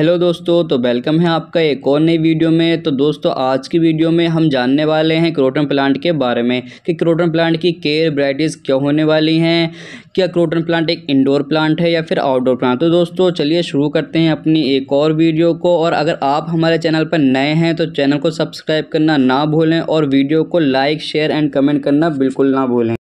hello दोस्तों तो welcome है आपका एक और नई वीडियो में तो दोस्तों आज की वीडियो में हम जानने वाले हैं क्रोटन प्लांट के बारे में कि क्रोटन प्लांट की केयर वराइटीज़ क्या होने वाली हैं क्या क्रोटन प्लांट एक इंडोर प्लांट है या फिर आउटडोर प्लांट तो दोस्तों चलिए शुरू करते हैं अपनी एक और वीडियो को और अगर आप हमारे चैनल पर नए हैं तो चैनल को सब्सक्राइब करना ना भूलें और वीडियो को लाइक शेयर एंड कमेंट करना बिल्कुल ना भूलें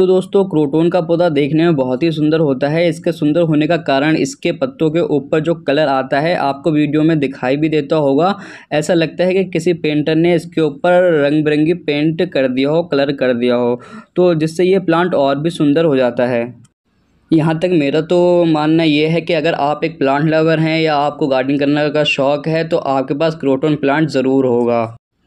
तो दोस्तों क्रोटोन का पौधा देखने में बहुत ही सुंदर होता है इसके सुंदर होने का कारण इसके पत्तों के ऊपर जो कलर आता है आपको वीडियो में दिखाई भी देता होगा ऐसा लगता है कि किसी पेंटर ने इसके ऊपर रंग बिरंगी पेंट कर दिया हो कलर कर दिया हो तो जिससे ये प्लांट और भी सुंदर हो जाता है यहाँ तक मेरा तो मानना ये है कि अगर आप एक प्लांट लवर हैं या आपको गार्डनिंग करने का शौक़ है तो आपके पास क्रोटोन प्लांट ज़रूर होगा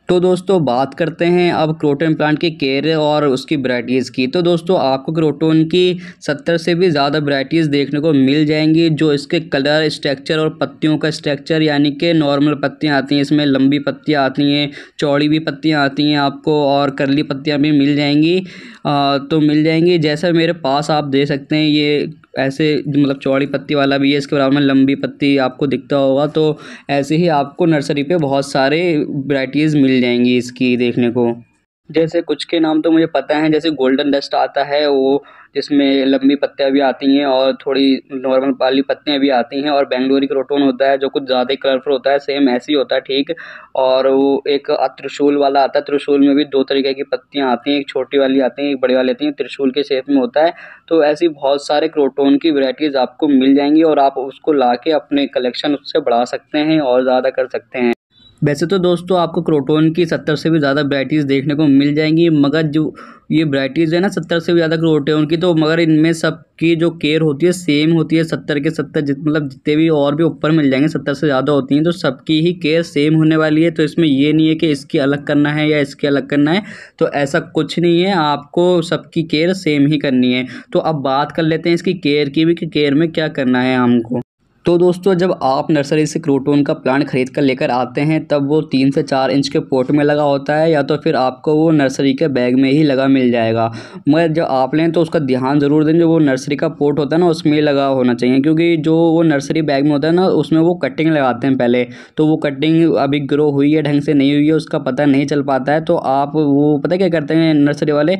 तो दोस्तों बात करते हैं अब क्रोटन प्लांट की केयर और उसकी वराइटीज़ की तो दोस्तों आपको क्रोटोन की सत्तर से भी ज़्यादा वराइटीज़ देखने को मिल जाएंगी जो इसके कलर स्ट्रक्चर और पत्तियों का स्ट्रक्चर यानी कि नॉर्मल पत्तियां आती हैं इसमें लंबी पत्तियां आती हैं चौड़ी भी पत्तियां आती हैं आपको और करली पत्तियाँ भी मिल जाएंगी आ, तो मिल जाएंगी जैसा मेरे पास आप दे सकते हैं ये ऐसे मतलब चौड़ी पत्ती वाला भी है इसके बराबर में लंबी पत्ती आपको दिखता होगा तो ऐसे ही आपको नर्सरी पे बहुत सारे वैराइटीज़ मिल जाएंगी इसकी देखने को जैसे कुछ के नाम तो मुझे पता है जैसे गोल्डन डस्ट आता है वो जिसमें लंबी पत्तियाँ भी आती हैं और थोड़ी नॉर्मल वाली पत्तियाँ भी आती हैं और बेंगलोरी क्रोटोन होता है जो कुछ ज़्यादा ही कलरफुल होता है सेम ऐसे ही होता है ठीक और वो एक त्रिशूल वाला आता है त्रिशूल में भी दो तरीके की पत्तियाँ आती हैं एक छोटी वाली आती हैं एक बड़ी वाली आती हैं त्रिशूल के शेप में होता है तो ऐसी बहुत सारे क्रोटोन की वेराइटीज़ आपको मिल जाएंगी और आप उसको ला के अपने कलेक्शन उससे बढ़ा सकते हैं और ज़्यादा कर सकते हैं वैसे तो दोस्तों आपको क्रोटोन की सत्तर से भी ज़्यादा ब्राइटीज़ देखने को मिल जाएंगी मगर जो ये ब्राइटीज़ है ना सत्तर से भी ज़्यादा क्रोटोन की तो मगर इनमें सबकी जो केयर होती है सेम होती है सत्तर के सत्तर जित मतलब जितने भी और भी ऊपर मिल जाएंगे सत्तर से ज़्यादा होती हैं तो सबकी ही केयर सेम होने वाली है तो इसमें ये नहीं है कि इसकी अलग करना है या इसकी अलग करना है तो ऐसा कुछ नहीं है आपको सबकी केयर सेम ही करनी है तो अब बात कर लेते हैं इसकी केयर की भी कि केयर में क्या करना है हमको तो दोस्तों जब आप नर्सरी से क्रोटोन का प्लांट खरीद कर लेकर आते हैं तब वो तीन से चार इंच के पोट में लगा होता है या तो फिर आपको वो नर्सरी के बैग में ही लगा मिल जाएगा मगर जब आप लें तो उसका ध्यान ज़रूर दें जो वो नर्सरी का पोट होता है ना उसमें लगा होना चाहिए क्योंकि जो वो नर्सरी बैग में होता है ना उसमें वो कटिंग लगाते हैं पहले तो वो कटिंग अभी ग्रो हुई है ढंग से नहीं हुई है उसका पता नहीं चल पाता है तो आप वो पता क्या करते हैं नर्सरी वाले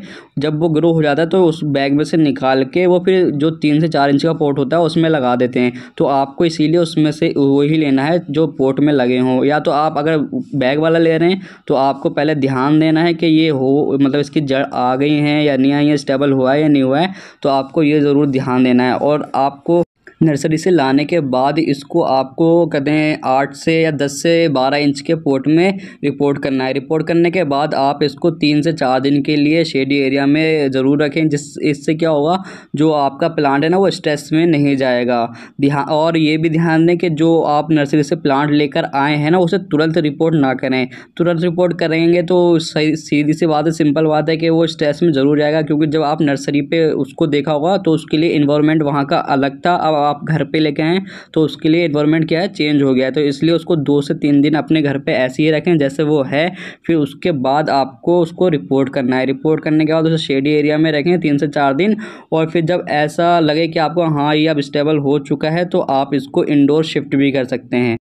जब वो ग्रो हो जाता है तो उस बैग में से निकाल के वो फिर जो तीन से चार इंच का पोट होता है उसमें लगा देते हैं तो आप आपको इसीलिए उसमें से वही लेना है जो पोर्ट में लगे हों या तो आप अगर बैग वाला ले रहे हैं तो आपको पहले ध्यान देना है कि ये हो मतलब इसकी जड़ आ गई हैं या नहीं आई है स्टेबल हुआ है या नहीं हुआ है तो आपको ये ज़रूर ध्यान देना है और आपको नर्सरी से लाने के बाद इसको आपको हैं आठ से या दस से बारह इंच के पोर्ट में रिपोर्ट करना है रिपोर्ट करने के बाद आप इसको तीन से चार दिन के लिए शेडी एरिया में ज़रूर रखें जिस इससे क्या होगा जो आपका प्लांट है ना वो स्ट्रेस में नहीं जाएगा ध्यान और ये भी ध्यान दें कि जो आप नर्सरी से प्लांट लेकर आए हैं ना उसे तुरंत रिपोर्ट ना करें तुरंत रिपोर्ट करेंगे तो सही सीधी सी बात है सिंपल बात है कि वो स्ट्रेस में ज़रूर जाएगा क्योंकि जब आप नर्सरी पर उसको देखा होगा तो उसके लिए इन्वामेंट वहाँ का अलग था अब आप आप घर पे लेके आएँ तो उसके लिए इन्वायरमेंट क्या है चेंज हो गया है तो इसलिए उसको दो से तीन दिन अपने घर पे ऐसे ही रखें जैसे वो है फिर उसके बाद आपको उसको रिपोर्ट करना है रिपोर्ट करने के बाद उसे शेडी एरिया में रखें तीन से चार दिन और फिर जब ऐसा लगे कि आपको हाँ ये अब स्टेबल हो चुका है तो आप इसको इंडोर शिफ्ट भी कर सकते हैं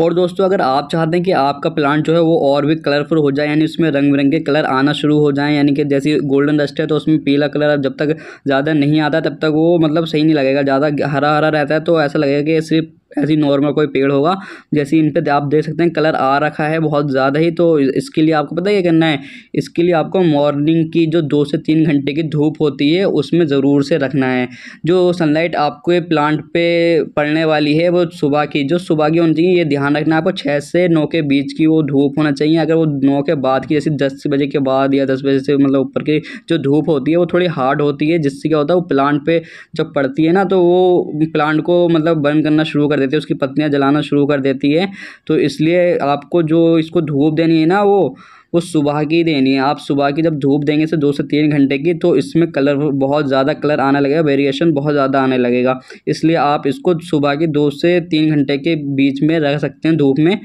और दोस्तों अगर आप चाहते हैं कि आपका प्लांट जो है वो और भी कलरफुल हो जाए यानी उसमें रंग बिरंगे कलर आना शुरू हो जाए यानी कि जैसे गोल्डन डस्ट है तो उसमें पीला कलर जब तक ज़्यादा नहीं आता तब तक वो मतलब सही नहीं लगेगा ज़्यादा हरा हरा रहता है तो ऐसा लगेगा कि सिर्फ ऐसी नॉर्मल कोई पेड़ होगा जैसे इन पर आप देख सकते हैं कलर आ रखा है बहुत ज़्यादा ही तो इसके लिए आपको पता है क्या करना है इसके लिए आपको मॉर्निंग की जो दो से तीन घंटे की धूप होती है उसमें ज़रूर से रखना है जो सनलाइट आपको प्लांट पे पड़ने वाली है वो सुबह की जो सुबह की होनी चाहिए ये ध्यान रखना है आपको छः से नौ के बीच की वो धूप होना चाहिए अगर वो नौ के बाद की जैसे दस बजे के बाद या दस बजे से मतलब ऊपर की जो धूप होती है वो थोड़ी हार्ड होती है जिससे क्या होता है वो प्लांट पर जब पड़ती है ना तो वो प्लांट को मतलब बर्न करना शुरू कर देती देते हैं उसकी पत्नियाँ जलाना शुरू कर देती है तो इसलिए आपको जो इसको धूप देनी है ना वो वो सुबह की देनी है आप सुबह की जब धूप देंगे से दो से तीन घंटे की तो इसमें कलर बहुत ज़्यादा कलर आने लगेगा वेरिएशन बहुत ज़्यादा आने लगेगा इसलिए आप इसको सुबह की दो से तीन घंटे के बीच में रख सकते हैं धूप में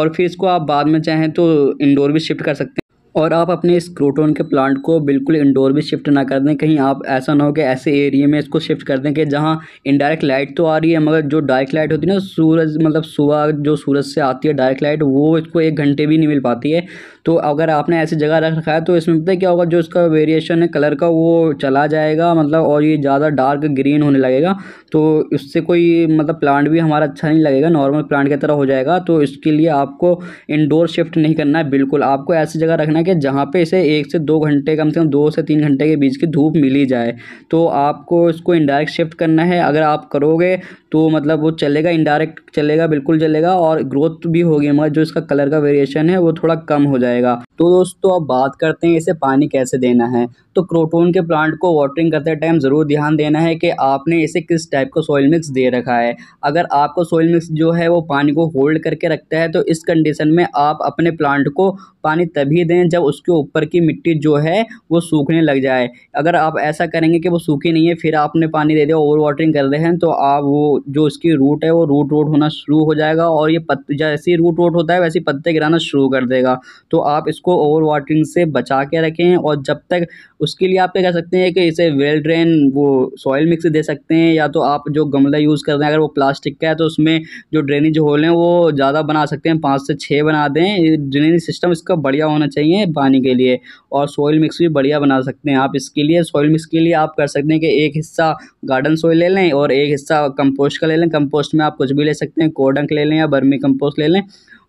और फिर इसको आप बाद में चाहें तो इंडोर भी शिफ्ट कर सकते हैं और आप अपने इस क्रोटोन के प्लांट को बिल्कुल इंडोर भी शिफ्ट ना कर दें कहीं आप ऐसा ना हो कि ऐसे एरिया में इसको शिफ्ट कर दें कि जहाँ इनडायरेक्ट लाइट तो आ रही है मगर जो डायरेक्ट लाइट होती है ना सूरज मतलब सुबह जो सूरज से आती है डायरेक्ट लाइट वो इसको एक घंटे भी नहीं मिल पाती है तो अगर आपने ऐसी जगह रख रखा है तो इसमें पता क्या होगा जो इसका वेरिएशन है कलर का वो चला जाएगा मतलब और ये ज़्यादा डार्क ग्रीन होने लगेगा तो इससे कोई मतलब प्लांट भी हमारा अच्छा नहीं लगेगा नॉर्मल प्लांट की तरह हो जाएगा तो इसके लिए आपको इनडोर शिफ्ट नहीं करना है बिल्कुल आपको ऐसी जगह रखना है कि जहाँ पर इसे एक से दो घंटे कम से कम दो से तीन घंटे के बीच की धूप मिली जाए तो आपको इसको इनडायरेक्ट शिफ्ट करना है अगर आप करोगे तो मतलब वो चलेगा इनडायरेक्ट चलेगा बिल्कुल चलेगा और ग्रोथ भी होगी मगर जो इसका कलर का वेरिएशन है वो थोड़ा कम हो जाएगा जाएगा तो दोस्तों अब बात करते हैं इसे पानी कैसे देना है तो क्रोटोन के प्लांट को वाटरिंग करते टाइम ज़रूर ध्यान देना है कि आपने इसे किस टाइप का सॉइल मिक्स दे रखा है अगर आपको सॉइल मिक्स जो है वो पानी को होल्ड करके रखता है तो इस कंडीशन में आप अपने प्लांट को पानी तभी दें जब उसके ऊपर की मिट्टी जो है वो सूखने लग जाए अगर आप ऐसा करेंगे कि वो सूखी नहीं है फिर आपने पानी दे दिया ओवर वाटरिंग कर रहे हैं तो आप वो जो उसकी रूट है वो रूट रोट होना शुरू हो जाएगा और ये पत्ते जैसे ही रूट रोट होता है वैसे पत्ते गिराना शुरू कर देगा तो आप इसको ओवर वाटरिंग से बचा के रखें और जब तक उसके लिए आप क्या कर सकते हैं कि इसे वेल ड्रेन वो सॉयल मिक्स दे सकते हैं या तो आप जो गमला यूज़ कर रहे हैं अगर वो प्लास्टिक का है तो उसमें जो ड्रेनेज होल हैं वो ज़्यादा बना सकते हैं पाँच से छः बना दें ड्रेनेज सिस्टम इसका बढ़िया होना चाहिए पानी के लिए और सॉयल मिक्स भी बढ़िया बना सकते हैं आप इसके लिए सॉयल मिक्स के लिए आप कर सकते हैं कि एक हिस्सा गार्डन सॉइल ले लें और एक हिस्सा कंपोस्ट का ले लें कंपोस्ट में आप कुछ भी ले सकते हैं कोडंक ले लें या बर्मी कंपोस्ट ले लें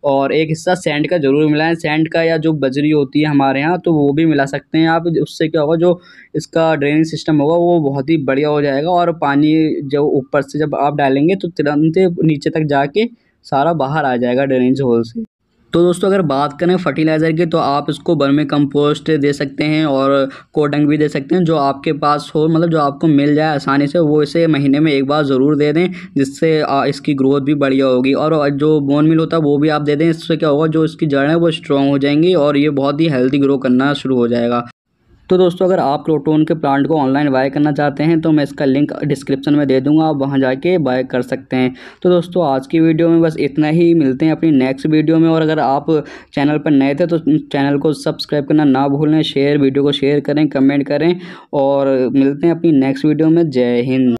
और एक हिस्सा सैंड का ज़रूर मिलाएं सैंड का या जो बजरी होती है हमारे यहाँ तो वो भी मिला सकते हैं आप उससे क्या होगा जो इसका ड्रेनेज सिस्टम होगा वो बहुत ही बढ़िया हो जाएगा और पानी जब ऊपर से जब आप डालेंगे तो तुरंत नीचे तक जाके सारा बाहर आ जाएगा ड्रेनेज होल से तो दोस्तों अगर बात करें फर्टिलाइज़र की तो आप इसको बर्मी कंपोस्ट दे सकते हैं और कोडंग भी दे सकते हैं जो आपके पास हो मतलब जो आपको मिल जाए आसानी से वो इसे महीने में एक बार ज़रूर दे दें जिससे इसकी ग्रोथ भी बढ़िया होगी और जो बोन मिल होता है वो भी आप दे दें इससे क्या होगा जो इसकी जड़ें वो स्ट्रॉन्ग हो जाएंगी और ये बहुत ही हेल्दी ग्रो करना शुरू हो जाएगा तो दोस्तों अगर आप प्रोटोन के प्लांट को ऑनलाइन बाय करना चाहते हैं तो मैं इसका लिंक डिस्क्रिप्शन में दे दूंगा आप वहाँ जाके बाय कर सकते हैं तो दोस्तों आज की वीडियो में बस इतना ही मिलते हैं अपनी नेक्स्ट वीडियो में और अगर आप चैनल पर नए थे तो चैनल को सब्सक्राइब करना ना भूलें शेयर वीडियो को शेयर करें कमेंट करें और मिलते हैं अपनी नेक्स्ट वीडियो में जय हिंद